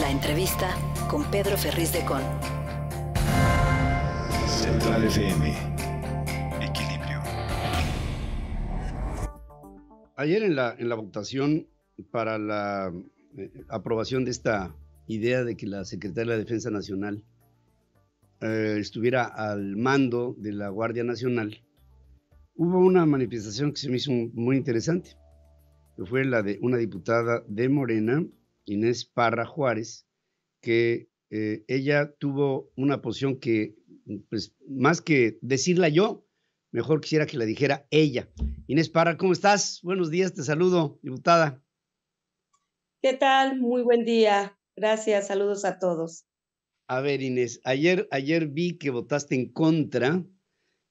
La entrevista con Pedro Ferriz de Con. Central FM. Equilibrio. Ayer en la, votación para la eh, aprobación de esta idea de que la Secretaria de la Defensa Nacional eh, estuviera al mando de la Guardia Nacional, hubo una manifestación que se me hizo muy interesante. Fue la de una diputada de Morena Inés Parra Juárez, que eh, ella tuvo una posición que, pues, más que decirla yo, mejor quisiera que la dijera ella. Inés Parra, ¿cómo estás? Buenos días, te saludo, diputada. ¿Qué tal? Muy buen día. Gracias, saludos a todos. A ver, Inés, ayer, ayer vi que votaste en contra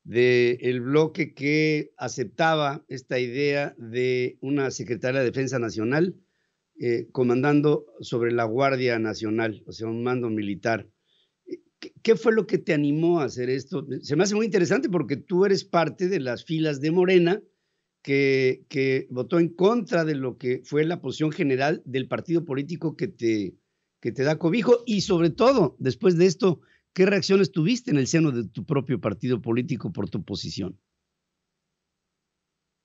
del bloque que aceptaba esta idea de una Secretaría de Defensa Nacional eh, comandando sobre la Guardia Nacional, o sea, un mando militar. ¿Qué, fue lo que te animó a hacer esto? Se me hace muy interesante porque tú eres parte de las filas de Morena que, que votó en contra de lo que fue la posición general del partido político que te, que te da cobijo y sobre todo, después de esto, ¿qué reacciones tuviste en el seno de tu propio partido político por tu posición?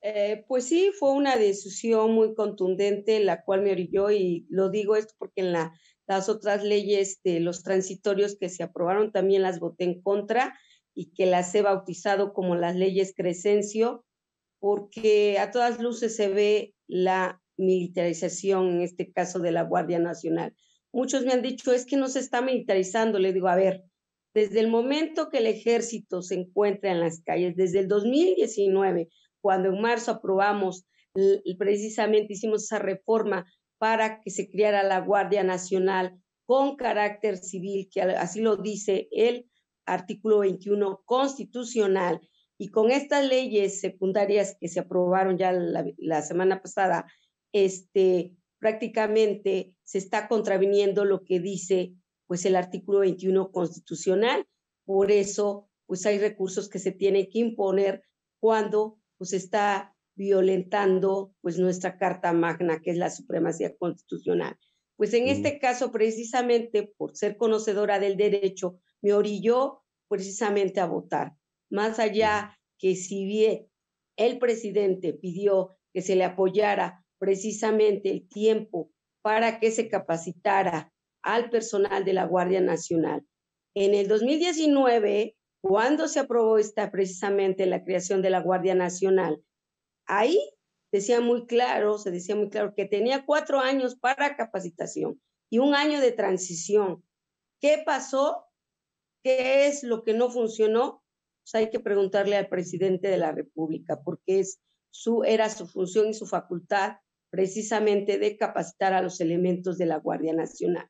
Eh, pues sí, fue una decisión muy contundente, la cual me orilló, y lo digo esto porque en la, las otras leyes de los transitorios que se aprobaron también las voté en contra y que las he bautizado como las leyes Crescencio, porque a todas luces se ve la militarización, en este caso de la Guardia Nacional. Muchos me han dicho, es que no se está militarizando. Le digo, a ver, desde el momento que el ejército se encuentra en las calles, desde el 2019 cuando en marzo aprobamos, precisamente hicimos esa reforma para que se creara la Guardia Nacional con carácter civil, que así lo dice el artículo 21 constitucional. Y con estas leyes secundarias que se aprobaron ya la, semana pasada, este, prácticamente se está contraviniendo lo que dice pues el artículo 21 constitucional. Por eso, pues hay recursos que se tienen que imponer cuando pues está violentando pues nuestra Carta Magna, que es la supremacía constitucional. Pues en este caso, precisamente por ser conocedora del derecho, me orilló precisamente a votar. Más allá que si bien el presidente pidió que se le apoyara precisamente el tiempo para que se capacitara al personal de la Guardia Nacional. En el 2019, cuando se aprobó esta precisamente la creación de la Guardia Nacional, ahí decía muy claro, se decía muy claro que tenía cuatro años para capacitación y un año de transición. ¿Qué pasó? ¿Qué es lo que no funcionó? Pues hay que preguntarle al presidente de la República, porque es su, era su función y su facultad precisamente de capacitar a los elementos de la Guardia Nacional.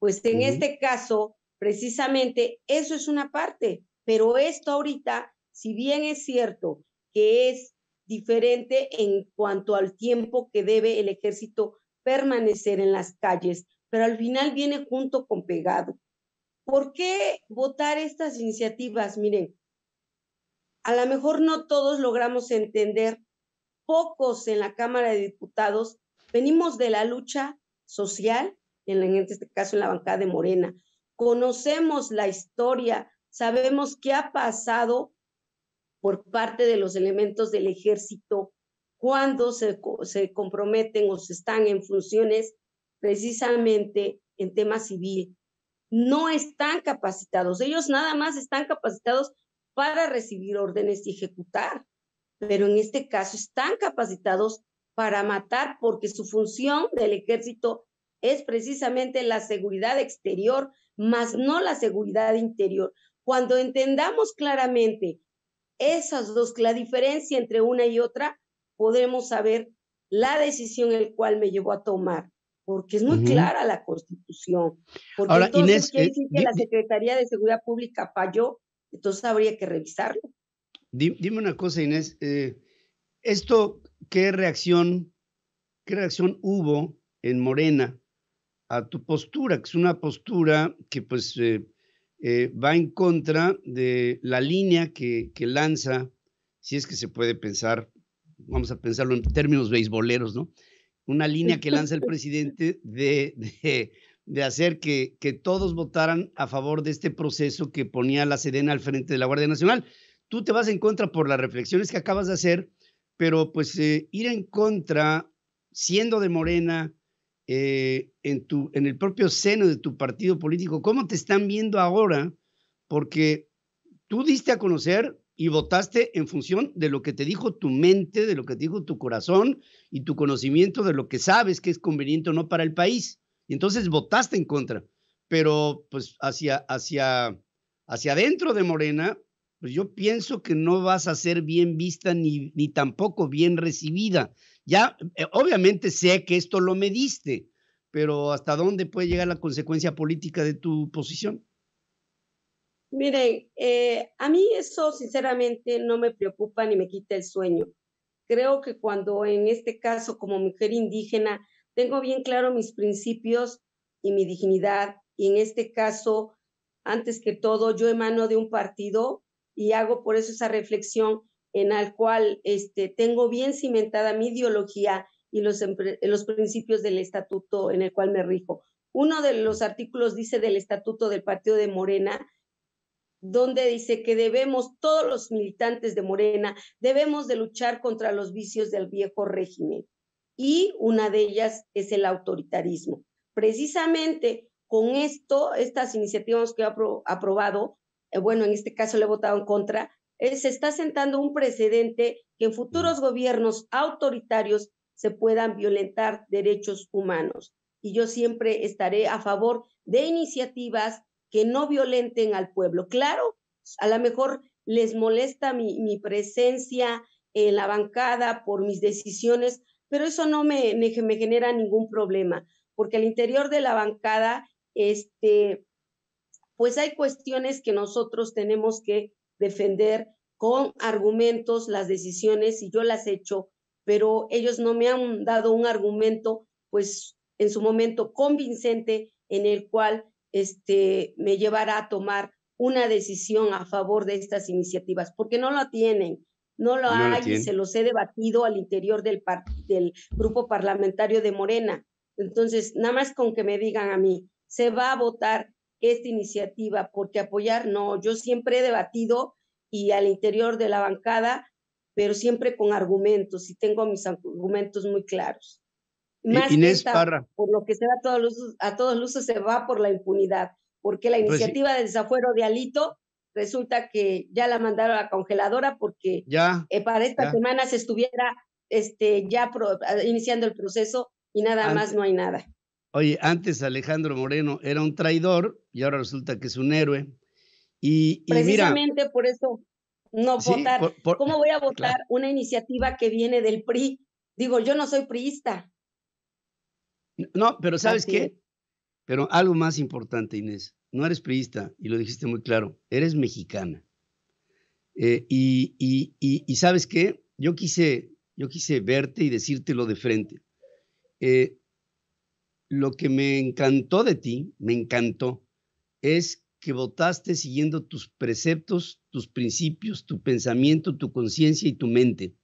Pues en este caso, precisamente eso es una parte, pero esto ahorita, si bien es cierto que es diferente en cuanto al tiempo que debe el ejército permanecer en las calles, pero al final viene junto con pegado. ¿Por qué votar estas iniciativas? Miren, a lo mejor no todos logramos entender, pocos en la Cámara de Diputados venimos de la lucha social, en, este caso en la bancada de Morena, conocemos la historia sabemos qué ha pasado por parte de los elementos del ejército cuando se, se comprometen o se están en funciones precisamente en tema civil. No están capacitados, ellos nada más están capacitados para recibir órdenes y ejecutar, pero en este caso están capacitados para matar porque su función del ejército es precisamente la seguridad exterior, más no la seguridad interior. Cuando entendamos claramente esas dos, la diferencia entre una y otra, podremos saber la decisión el cual me llevó a tomar, porque es muy clara la Constitución. Porque Ahora, Inés, eh, decir que la Secretaría de Seguridad Pública falló, entonces habría que revisarlo. Dime una cosa, Inés. Eh, esto, ¿qué reacción, qué reacción hubo en Morena a tu postura, que es una postura que pues eh, eh, va en contra de la línea que, lanza, si es que se puede pensar, vamos a pensarlo en términos beisboleros, ¿no? Una línea que lanza el presidente de, de, hacer que, que, todos votaran a favor de este proceso que ponía la Sedena al frente de la Guardia Nacional. Tú te vas en contra por las reflexiones que acabas de hacer, pero pues eh, ir en contra, siendo de Morena, eh, en, tu, en el propio seno de tu partido político, cómo te están viendo ahora, porque tú diste a conocer y votaste en función de lo que te dijo tu mente, de lo que te dijo tu corazón y tu conocimiento de lo que sabes que es conveniente o no para el país. Y entonces votaste en contra. Pero pues hacia, hacia, hacia adentro de Morena pues yo pienso que no vas a ser bien vista ni, ni tampoco bien recibida. Ya, eh, obviamente sé que esto lo mediste, pero ¿hasta dónde puede llegar la consecuencia política de tu posición? Miren, eh, a mí eso sinceramente no me preocupa ni me quita el sueño. Creo que cuando en este caso como mujer indígena tengo bien claro mis principios y mi dignidad, y en este caso, antes que todo, yo emano de un partido y hago por eso esa reflexión en la cual este, tengo bien cimentada mi ideología y los, los principios del estatuto en el cual me rijo. Uno de los artículos dice del estatuto del partido de Morena, donde dice que debemos, todos los militantes de Morena, debemos de luchar contra los vicios del viejo régimen. Y una de ellas es el autoritarismo. Precisamente con esto, estas iniciativas que ha aprobado, eh, bueno, en este caso le he votado en contra, se está sentando un precedente que en futuros gobiernos autoritarios se puedan violentar derechos humanos. Y yo siempre estaré a favor de iniciativas que no violenten al pueblo. Claro, a lo mejor les molesta mi, presencia en la bancada por mis decisiones, pero eso no me, me genera ningún problema, porque al interior de la bancada este, pues hay cuestiones que nosotros tenemos que defender con argumentos las decisiones y yo las he hecho, pero ellos no me han dado un argumento, pues en su momento convincente en el cual este, me llevará a tomar una decisión a favor de estas iniciativas, porque no lo tienen, no lo hay y se los he debatido al interior del, del grupo parlamentario de Morena. Entonces, nada más con que me digan a mí, se va a votar esta iniciativa, porque apoyar no, yo siempre he debatido y al interior de la bancada, pero siempre con argumentos y tengo mis argumentos muy claros. Más Inés Parra. Por lo que se da a todos los a todos luces se va por la impunidad, porque la pues iniciativa de desafuero de Alito resulta que ya la mandaron a la congeladora porque ya, eh, para esta semana se estuviera este, ya iniciando el proceso y nada más no hay nada. Oye, antes Alejandro Moreno era un traidor y ahora resulta que es un héroe. Y, Precisamente por eso no votar. ¿Cómo voy a votar una iniciativa que viene del PRI? Digo, yo no soy priista. No, pero ¿sabes qué? Pero algo más importante, Inés, no eres priista, y lo dijiste muy claro, eres mexicana. Eh, y, sabes qué? Yo quise, yo quise verte y decírtelo de frente. Eh, lo que me encantó de ti, me encantó, es que votaste siguiendo tus preceptos, tus principios, tu pensamiento, tu conciencia y tu mente.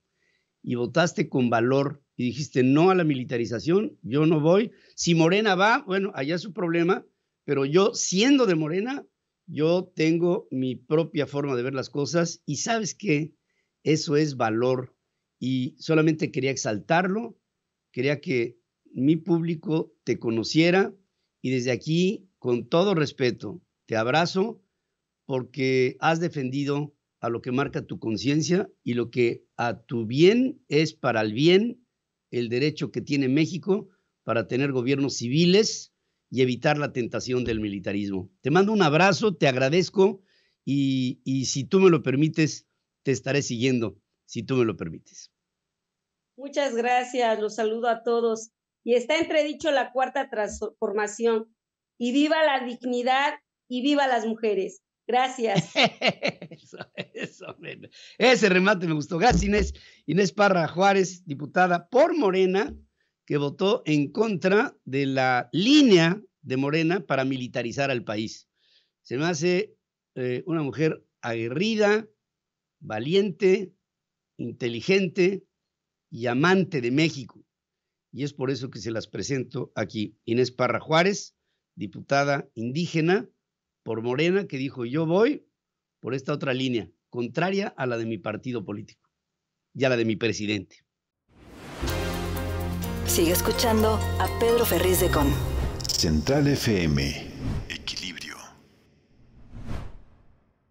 Y votaste con valor y dijiste no a la militarización, yo no voy. Si Morena va, bueno, allá es su problema, pero yo siendo de Morena, yo tengo mi propia forma de ver las cosas y sabes que, eso es valor y solamente quería exaltarlo, quería que mi público te conociera y desde aquí, con todo respeto, te abrazo porque has defendido a lo que marca tu conciencia y lo que a tu bien es para el bien el derecho que tiene México para tener gobiernos civiles y evitar la tentación del militarismo. Te mando un abrazo, te agradezco y, si tú me lo permites, te estaré siguiendo, si tú me lo permites. Muchas gracias, los saludo a todos y está entredicho la cuarta transformación. Y viva la dignidad y viva las mujeres. Gracias. ese remate me gustó. Gracias, Inés. Inés Parra Juárez, diputada por Morena, que votó en contra de la línea de Morena para militarizar al país. Se me hace eh, una mujer aguerrida, valiente, inteligente y amante de México y es por eso que se las presento aquí. Inés Parra Juárez, diputada indígena por Morena, que dijo, yo voy por esta otra línea, contraria a la de mi partido político y a la de mi presidente. Sigue escuchando a Pedro Ferriz de Con. Central FM